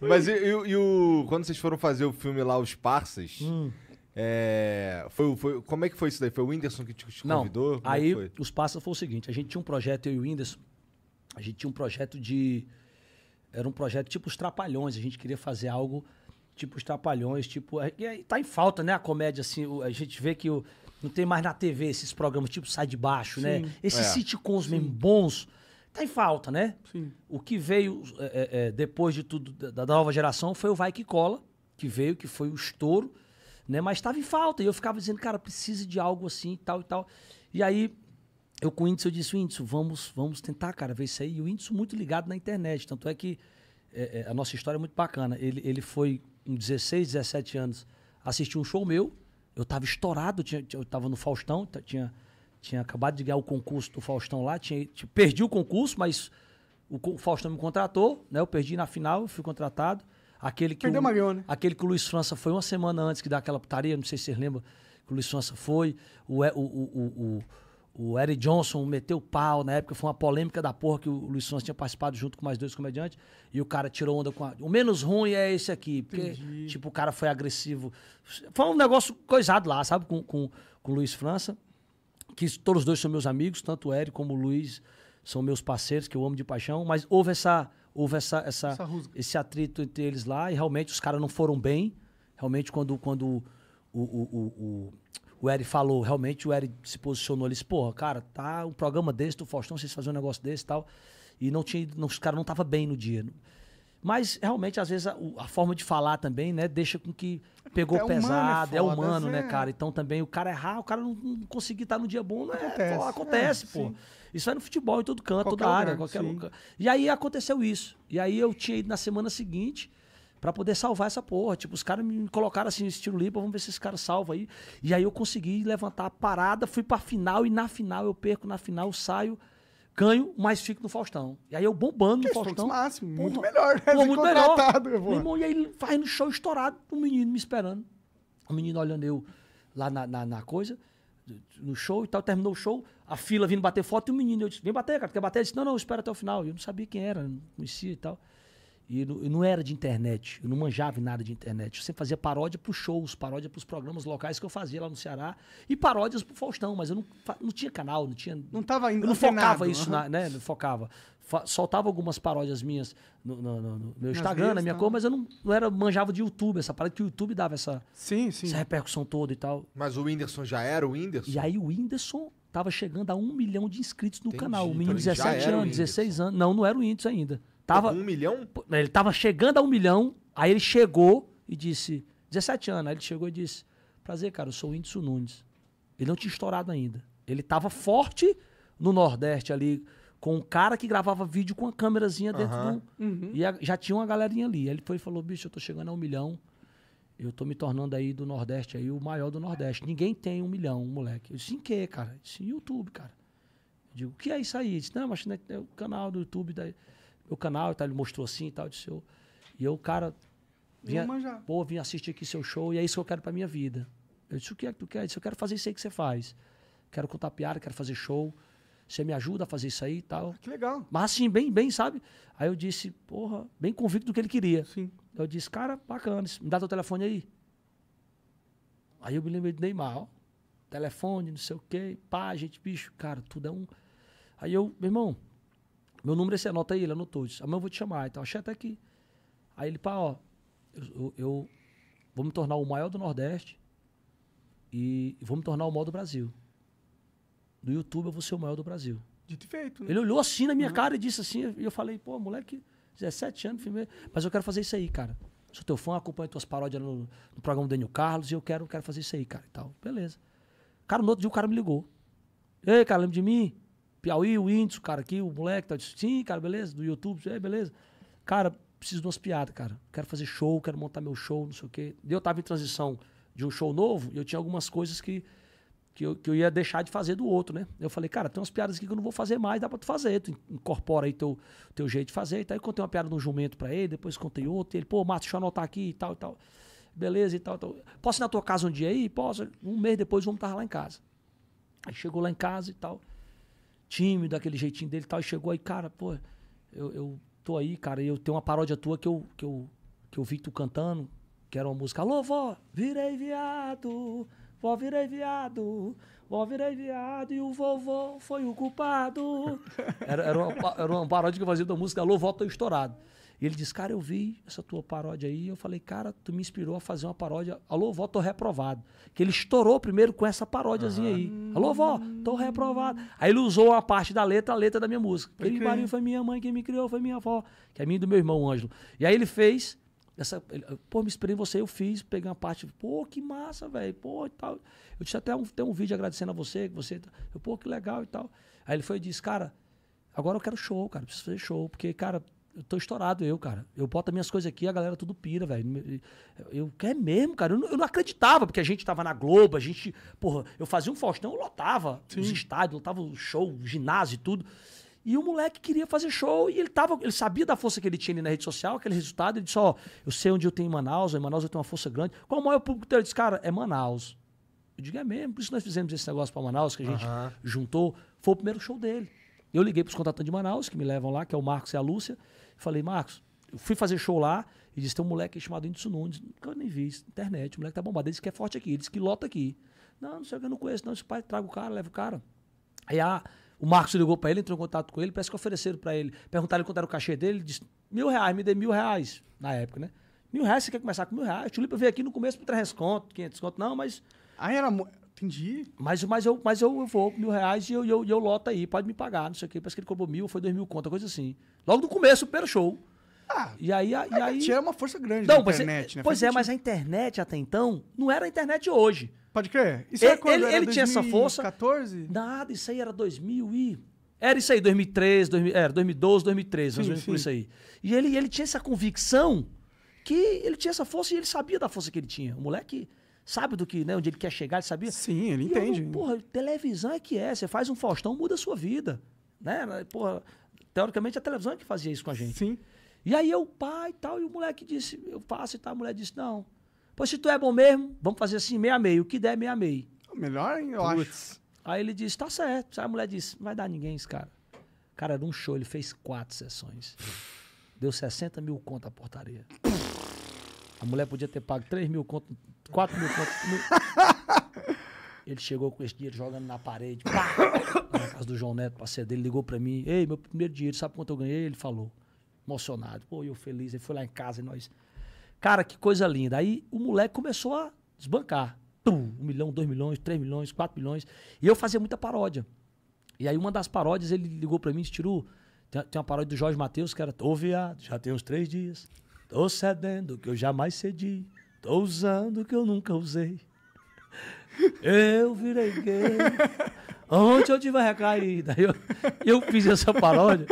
Mas e, e, e, o, quando vocês foram fazer o filme lá, Os Parças, hum. é, foi, foi, como é que foi isso daí? Foi o Whindersson que te convidou? Não, como é aí Os Parças foi o seguinte, a gente tinha um projeto, eu e o Whindersson, a gente tinha um projeto de... Era um projeto tipo Os Trapalhões, a gente queria fazer algo tipo Os Trapalhões, tipo... E tá em falta, né, a comédia, assim, a gente vê que o, não tem mais na TV esses programas tipo Sai de Baixo, né? Sim. né? Esses é. sitcoms mesmo bons... Tá em falta, né? Sim. O que veio é, é, é, depois de tudo da, da, nova geração foi o Vai Que Cola, que veio, que foi o estouro, né? Mas estava em falta. E eu ficava dizendo, cara, precisa de algo assim e tal e tal. E aí, eu com o índice, eu disse, índice, vamos, vamos tentar, cara, ver isso aí. E o índice muito ligado na internet. Tanto é que é, é, a nossa história é muito bacana. Ele, ele foi, com 16, 17 anos, assistir um show meu. Eu tava estourado, tinha, eu tava no Faustão, tinha tinha acabado de ganhar o concurso do Faustão lá, tinha, tinha perdi o concurso, mas o, o, Faustão me contratou, né? Eu perdi na final, fui contratado. Aquele que Perdeu o, maior, né? Aquele que o Luiz França foi uma semana antes que daquela aquela putaria, não sei se vocês lembram que o Luiz França foi. O, o, o, o, o, Eric Johnson meteu pau na época, foi uma polêmica da porra que o Luiz França tinha participado junto com mais dois comediantes. E o cara tirou onda com a. O menos ruim é esse aqui, porque, Entendi. tipo, o cara foi agressivo. Foi um negócio coisado lá, sabe, com, com, com o Luiz França que todos dois são meus amigos, tanto o Eric como o Luiz são meus parceiros, que eu amo de paixão, mas houve essa houve essa, essa, essa esse atrito entre eles lá e realmente os caras não foram bem. Realmente, quando, quando o, o, o, o, Eri falou, realmente o Eri se posicionou ali, disse, porra, cara, tá um programa desse do Faustão, vocês fazem um negócio desse e tal. E não tinha, não, os caras não estavam bem no dia. Mas realmente, às vezes, a, a, forma de falar também, né, deixa com que pegou é, é, é pesado, é, foda, né, é humano, é. né, cara? Então também o cara errar, o cara não, não conseguir estar no dia bom, não é, acontece, acontece pô. Sim. Isso é no futebol, em todo canto, qualquer toda lugar, área, qualquer lugar. E aí aconteceu isso. E aí eu tinha ido na semana seguinte para poder salvar essa porra. Tipo, os caras me colocaram assim, estilo limpa, vamos ver se esse cara salva aí. E aí eu consegui levantar a parada, fui pra final e na final eu perco, na final eu saio ganho, mas fico no Faustão. E aí eu bombando que no Faustão. Máximo, porra, né? muito melhor, né? Pô, muito melhor. Meu irmão, e aí fazendo show estourado, o um menino me esperando. O um menino olhando eu lá na, na, na, coisa, no show e tal. Terminou o show, a fila vindo bater foto e o menino, eu disse, vem bater, cara, quer bater? Ele disse, não, não, espera até o final. E eu não sabia quem era, não conhecia e tal. E eu não era de internet, eu não manjava em nada de internet. Eu sempre fazia paródia para os shows, paródia para os programas locais que eu fazia lá no Ceará e paródias para o Faustão, mas eu não, não tinha canal, não tinha. Não tava indo. Eu não focava isso, uhum. na, né? Não focava. Fa soltava algumas paródias minhas no, no, no, no meu Instagram, vezes, na minha tá. mas eu não, não era, manjava de YouTube, essa parada que o YouTube dava essa, sim, sim. essa repercussão toda e tal. Mas o Whindersson já era o Whindersson? E aí o Whindersson tava chegando a um milhão de inscritos no Entendi. canal. Então o menino de então, 17 anos, 16 anos. Não, não era o Whindersson ainda. Tava, um milhão? Né, ele tava chegando a um milhão, aí ele chegou e disse, 17 anos, aí ele chegou e disse, prazer, cara, eu sou o Whindersson Nunes. Ele não tinha estourado ainda. Ele tava forte no Nordeste ali, com um cara que gravava vídeo com uma câmerazinha dentro uhum. do... Uhum. E a, já tinha uma galerinha ali. Aí ele foi e falou, bicho, eu tô chegando a um milhão, eu tô me tornando aí do Nordeste, aí o maior do Nordeste. Ninguém tem um milhão, moleque. Eu disse, em quê, cara? Eu disse, YouTube, cara. Eu digo, o que é isso aí? Ele disse, não, mas né, é o canal do YouTube... Daí meu canal e tal. Ele mostrou assim e tal. disse, E eu, cara, vinha, pô, vim assistir aqui seu show e é isso que eu quero pra minha vida. Eu disse, o que é que tu quer? Eu disse, eu quero fazer isso aí que você faz. Quero contar piada, quero fazer show. Você me ajuda a fazer isso aí e tal. Ah, que legal. Mas assim, bem, bem, sabe? Aí eu disse, porra, bem convicto do que ele queria. Sim. Eu disse, cara, bacana, me dá teu telefone aí. Aí eu me lembrei do Neymar, ó. Telefone, não sei o quê, pá, gente, bicho, cara, tudo é um. Aí eu, meu irmão, meu número é esse, anota aí, ele anotou. Disse, amanhã eu vou te chamar. Então, achei até aqui. Aí ele, pá, ó, eu, eu vou me tornar o maior do Nordeste e vou me tornar o maior do Brasil. No YouTube eu vou ser o maior do Brasil. Dito e feito. Né? Ele olhou assim na minha uhum. cara e disse assim, e eu falei, pô, moleque, 17 anos, filme, mas eu quero fazer isso aí, cara. Sou teu fã, acompanho tuas paródias no, no programa do Daniel Carlos e eu quero, quero fazer isso aí, cara, e tal. Beleza. Cara, no outro dia o cara me ligou. Ei, cara, lembra de mim? Piauí, o índice, cara, aqui, o moleque, tá, disse, sim, cara, beleza, do YouTube, é, beleza. Cara, preciso de umas piadas, cara. Quero fazer show, quero montar meu show, não sei o quê. eu tava em transição de um show novo, e eu tinha algumas coisas que, que, eu, que eu ia deixar de fazer do outro, né? Eu falei, cara, tem umas piadas aqui que eu não vou fazer mais, dá pra tu fazer. Tu incorpora aí teu, teu jeito de fazer. E aí eu contei uma piada no jumento pra ele, depois contei outra. ele, pô, Matos, deixa eu anotar aqui e tal e tal. Beleza e tal, tal. Posso ir na tua casa um dia aí? Posso. Um mês depois, vamos estar lá em casa. Aí chegou lá em casa e tal tímido, daquele jeitinho dele e tal. E chegou aí, cara, pô, eu, eu tô aí, cara, e eu tenho uma paródia tua que eu, que eu, que eu vi tu cantando, que era uma música, alô, vó, virei viado, vó, virei viado, vó, virei viado, e o vovô foi o culpado. Era, era, uma, era uma paródia que eu fazia da música, alô, vó, tô estourado. E ele disse, cara, eu vi essa tua paródia aí. Eu falei, cara, tu me inspirou a fazer uma paródia. Alô, vó, tô reprovado. Que ele estourou primeiro com essa paródiazinha uhum. aí. Alô, vó, tô reprovado. Aí ele usou a parte da letra, a letra da minha música. Aquele okay. barulho foi minha mãe, quem me criou foi minha avó, que é minha e do meu irmão Ângelo. E aí ele fez essa, ele, pô, me inspirei em você, eu fiz, peguei uma parte, pô, que massa, velho, pô, e tal. Eu disse até um, tem um vídeo agradecendo a você, que você, tá, eu, pô, que legal e tal. Aí ele foi e disse, cara, agora eu quero show, cara, preciso fazer show, porque, cara, eu tô estourado, eu, cara. Eu boto as minhas coisas aqui, a galera tudo pira, velho. Eu quero é mesmo, cara. Eu não, eu não, acreditava, porque a gente tava na Globo, a gente. Porra, eu fazia um Faustão, eu lotava Sim. os estádios, lotava o show, o ginásio e tudo. E o moleque queria fazer show e ele tava, ele sabia da força que ele tinha ali na rede social, aquele resultado. Ele disse: Ó, oh, eu sei onde eu tenho em Manaus, em Manaus eu tenho uma força grande. Qual o maior público dele? Ele disse: Cara, é Manaus. Eu digo: É mesmo, por isso nós fizemos esse negócio para Manaus, que a gente juntou. Foi o primeiro show dele. Eu liguei pros contratantes de Manaus, que me levam lá, que é o Marcos e a Lúcia. Falei, Marcos, eu fui fazer show lá e disse: tem um moleque chamado Indson Nunes, nunca nem vi, internet, o moleque tá bombado. Ele disse que é forte aqui, ele disse que lota aqui. Não, não sei o que, eu não conheço, não. Esse pai traga o cara, leva o cara. Aí a, o Marcos ligou para ele, entrou em contato com ele, parece que ofereceram para ele. Perguntaram quanto era o cachê dele, ele disse: mil reais, me dê mil reais, na época, né? Mil reais, você quer começar com mil reais? O Tulipa veio aqui no começo por 300 conto, 500 conto, não, mas. Aí era. Entendi. Mas, mas, eu, mas eu, eu vou, mil reais e eu, eu, eu loto aí, pode me pagar, não sei o quê. Parece que ele cobrou mil, foi dois mil conta coisa assim. Logo no começo, o primeiro show. Ah, e aí, a, e é aí... é uma força grande não, é, internet, você, né? Pois é, mas a internet até então não era a internet de hoje. Pode crer. Isso ele, é quando, ele, era ele tinha essa força. 14? Nada, isso aí era 2000 e era isso aí, 2013, 2000, era 2012, 2013, sim, sim. isso aí. E ele, ele tinha essa convicção que ele tinha essa força e ele sabia da força que ele tinha. O moleque sabe do que, né, onde ele quer chegar, ele sabia? Sim, ele e entende. porra, televisão é que é. Você faz um Faustão, muda a sua vida. Né? Porra, teoricamente é a televisão é que fazia isso com a gente. Sim. E aí eu, pai e tal, e o moleque disse, eu faço e tal, a mulher disse, não. Pois se tu é bom mesmo, vamos fazer assim, meia meia. O que der, meia meia. Ah, melhor, hein, eu acho. Aí ele disse, tá certo. Aí a mulher disse, não vai dar ninguém esse cara. Cara, era um show, ele fez quatro sessões. Deu 60 mil conto a portaria. A mulher podia ter pago 3 mil conto, 4 mil conto. Ele chegou com esse dinheiro jogando na parede, pá, na casa do João Neto, parceiro dele, ligou pra mim. Ei, meu primeiro dinheiro, sabe quanto eu ganhei? Ele falou, emocionado. Pô, eu feliz. Ele foi lá em casa e nós. Cara, que coisa linda. Aí o moleque começou a desbancar. Tum, um milhão, dois milhões, três milhões, quatro milhões. E eu fazia muita paródia. E aí uma das paródias ele ligou para mim e disse, Tiru, tem, uma paródia do Jorge Matheus, que era ô viado, já tem uns três dias. Tô cedendo que eu jamais cedi. Tô usando que eu nunca usei. Eu virei gay. Ontem eu tive a recaída. Eu, eu fiz essa paródia.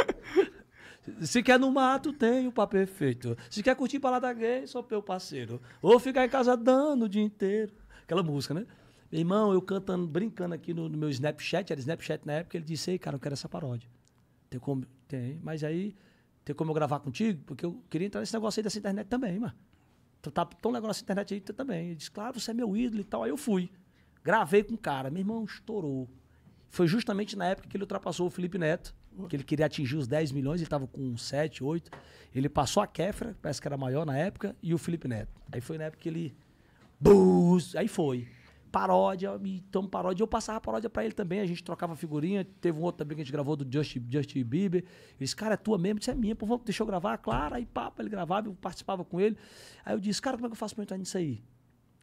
Se quer no mato, tem o papel feito. Se quer curtir balada gay, sou meu parceiro. Ou ficar em casa dando o dia inteiro. Aquela música, né? Meu irmão, eu cantando, brincando aqui no, no meu Snapchat, era Snapchat na época, ele disse, ei, cara, eu quero essa paródia. Tem como? Tem. Mas aí tem como eu gravar contigo? Porque eu queria entrar nesse negócio aí dessa internet também, mano. Tu tá tão legal nessa internet aí também. Ele disse, claro, você é meu ídolo e tal. Aí eu fui. Gravei com o cara. Meu irmão estourou. Foi justamente na época que ele ultrapassou o Felipe Neto, que ele queria atingir os 10 milhões, ele estava com 7, 8. Ele passou a Kefra, parece que era maior na época, e o Felipe Neto. Aí foi na época que ele. Bus! Aí foi paródia, então paródia. Eu passava paródia para ele também, a gente trocava figurinha. Teve um outro também que a gente gravou do Justin, Bieber. Ele disse, cara, é tua mesmo? Isso é minha, pô, deixa eu gravar? Claro, aí papo, ele gravava, eu participava com ele. Aí eu disse, cara, como é que eu faço pra entrar nisso aí?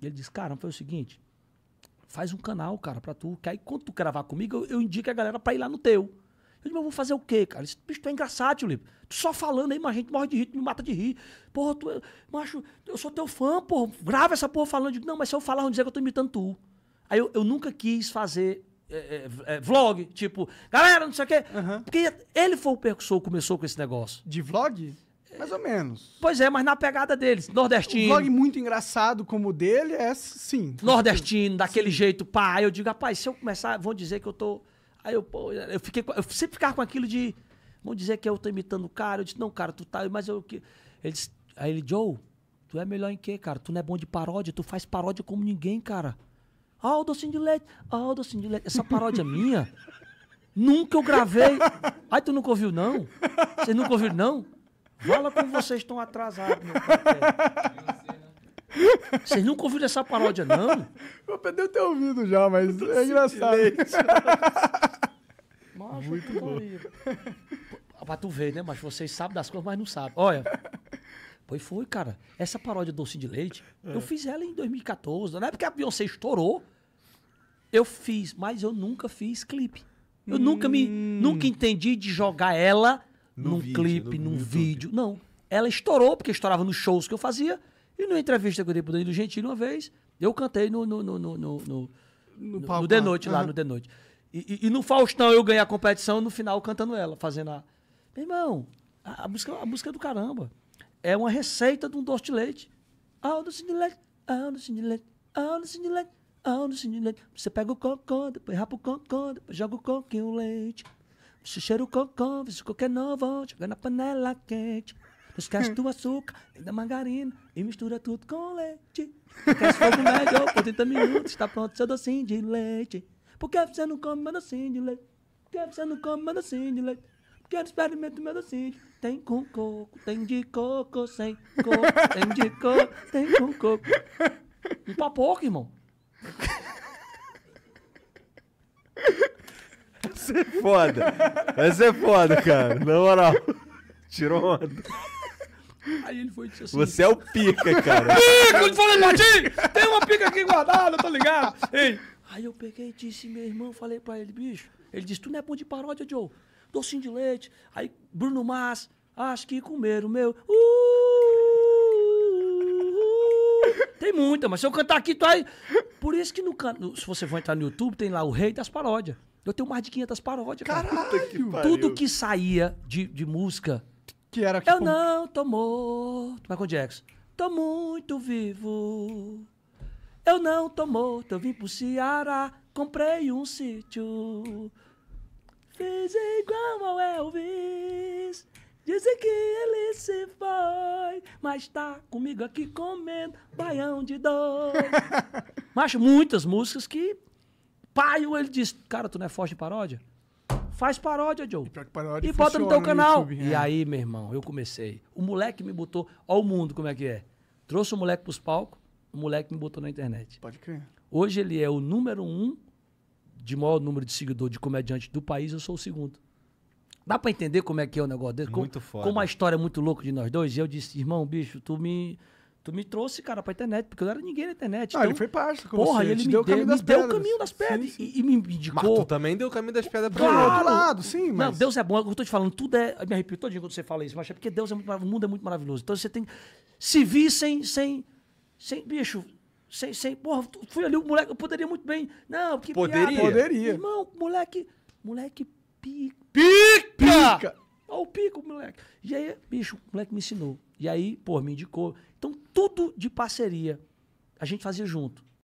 E ele disse, cara, foi o seguinte, faz um canal, cara, pra tu, que aí quando tu gravar comigo, eu, eu indico a galera pra ir lá no teu. Eu digo, mas vou fazer o quê, cara? Esse bicho, tu é engraçado, Tulipe. Tu só falando aí, mas a gente morre de rir, tu me mata de rir. Porra, tu, é, macho, eu sou teu fã, porra. Grava essa porra falando. Eu digo, não, mas se eu falar, vão dizer que eu tô imitando tu. Aí eu, eu nunca quis fazer é, é, é, vlog, tipo, galera, não sei o quê. Uhum. Porque ele foi o percussor que começou com esse negócio. De vlog? Mais ou menos. Pois é, mas na pegada deles, nordestino. Um vlog muito engraçado como o dele é, sim. Nordestino, daquele sim. jeito, pá. eu digo, rapaz, se eu começar, vão dizer que eu tô Aí eu, pô, eu fiquei. Eu sempre ficava com aquilo de. vamos dizer que eu tô imitando o cara. Eu disse, não, cara, tu tá. Mas eu. Que... Ele disse, aí ele, Joe, tu é melhor em quê, cara? Tu não é bom de paródia, tu faz paródia como ninguém, cara. Ah, o docinho de leite. Ah, o docinho de leite. Essa paródia é minha. Nunca eu gravei. Ai, tu nunca ouviu, não? Você nunca ouviu, não? Fala como vocês estão atrasados, meu Vocês nunca ouviram essa paródia, não? Eu teu ouvido já, mas é engraçado macho. Muito bom. Pra tu ver, né, Mas Vocês sabem das coisas, mas não sabem. Olha. Pois foi, cara. Essa paródia Doce de Leite, é. eu fiz ela em 2014. Na época que a Beyoncé estourou, eu fiz, mas eu nunca fiz clipe. Eu hum. nunca me. Hum. Nunca entendi de jogar ela no num vídeo, clipe, no, num no vídeo. Não. Ela estourou, porque estourava nos shows que eu fazia. E numa entrevista que eu dei pro Danilo Gentili uma vez, eu cantei no. no, no, no, no, no, no, no The Noite, lá uhum. no The Noite. E, e, e, no Faustão eu ganhei a competição no final cantando ela, fazendo a. Meu irmão, a, a música, a música é do caramba. É uma receita de um doce de leite. Ah, o doce de leite, ah, o doce de leite, ah, o doce de leite, ah, o doce de leite. Você pega o cocô, depois rapa o cocô, depois joga o coco e o leite. Você cheira o cocô, vê se qualquer novo, joga na panela quente. Não esquece do açúcar e da margarina e mistura tudo com leite. Aquece fogo médio por 30 minutos, está pronto seu docinho de leite. Por que você não come melancia de leite? Por que você não come melancia de leite? eu experimento não experimenta melancia? Tem com coco, tem de coco, sem coco, tem de coco, tem com coco. Um papoco, irmão. Vai ser foda. Vai ser foda, cara. Na moral. Tirou onda. Aí ele foi assim. Você é o pica, cara. Pica! Eu falou falei, Martim! Tem uma pica aqui guardada, eu tá tô ligado. Ei, Aí eu peguei e disse, meu irmão, falei para ele, bicho. Ele disse, tu não é bom de paródia, Joe. Docinho de leite. Aí Bruno Mas, acho que comeram meu. Uh, uh, uh, tem muita, mas se eu cantar aqui, tu aí. Por isso que no, no se você for entrar no YouTube, tem lá o rei das paródias. Eu tenho mais de 500 paródias. Caralho! Que Tudo que saía de, de música. Que era que Eu não tô morto. Michael Jackson. Tô muito vivo. Eu não tô morto, eu vim pro Ceará, comprei um sítio. Fiz igual ao Elvis. Dizem que ele se foi, mas tá comigo aqui comendo baião de dois. Macho, muitas músicas que. Pai, ele diz: Cara, tu não é forte de paródia? Faz paródia, Joe. E, paródia e bota no teu canal. YouTube, é. E aí, meu irmão, eu comecei. O moleque me botou. Ó, o mundo como é que é. Trouxe o moleque pros palcos o moleque me botou na internet. Pode crer. Hoje ele é o número um de maior número de seguidor de comediante do país, eu sou o segundo. Dá para entender como é que é o negócio dele? Muito como, foda. Como a história é muito louca de nós dois, e eu disse, irmão, bicho, tu me. Tu me trouxe, cara, pra internet, porque eu não era ninguém na internet. Ah, então, ele foi parça com Porra, você. ele me deu, deu, me deu o caminho das pedras. Sim, sim. E, e, me indicou. Mas tu também deu o caminho das pedras pra claro. outro lado, sim, mas... Não, Deus é bom. É eu tô te falando, tudo é... Eu me arrepio todinho quando você fala isso, mas é porque Deus é muito O mundo é muito maravilhoso. Então você tem... Se vissem sem sem bicho, sem, sem. Porra, fui ali, o moleque, eu poderia muito bem. Não, que Poderia. Piada. Poderia. Irmão, moleque, moleque pica. Pica! Pica! Olha o pico, moleque. E aí, bicho, o moleque me ensinou. E aí, pô, me indicou. Então, tudo de parceria. A gente fazia junto.